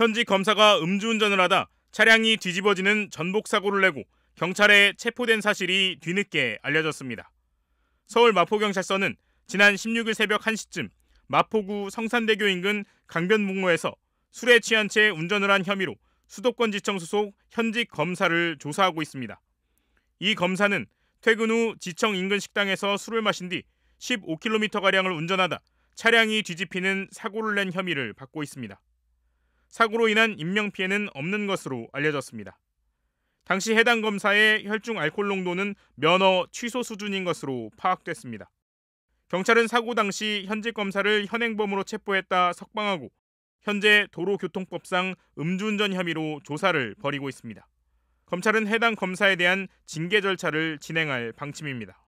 현지 검사가 음주운전을 하다 차량이 뒤집어지는 전복 사고를 내고 경찰에 체포된 사실이 뒤늦게 알려졌습니다. 서울 마포경찰서는 지난 16일 새벽 1시쯤 마포구 성산대교 인근 강변북로에서 술에 취한 채 운전을 한 혐의로 수도권 지청 소속 현직 검사를 조사하고 있습니다. 이 검사는 퇴근 후 지청 인근 식당에서 술을 마신 뒤 15km가량을 운전하다 차량이 뒤집히는 사고를 낸 혐의를 받고 있습니다. 사고로 인한 인명피해는 없는 것으로 알려졌습니다. 당시 해당 검사의 혈중 알코올 농도는 면허 취소 수준인 것으로 파악됐습니다. 경찰은 사고 당시 현직 검사를 현행범으로 체포했다 석방하고 현재 도로교통법상 음주운전 혐의로 조사를 벌이고 있습니다. 검찰은 해당 검사에 대한 징계 절차를 진행할 방침입니다.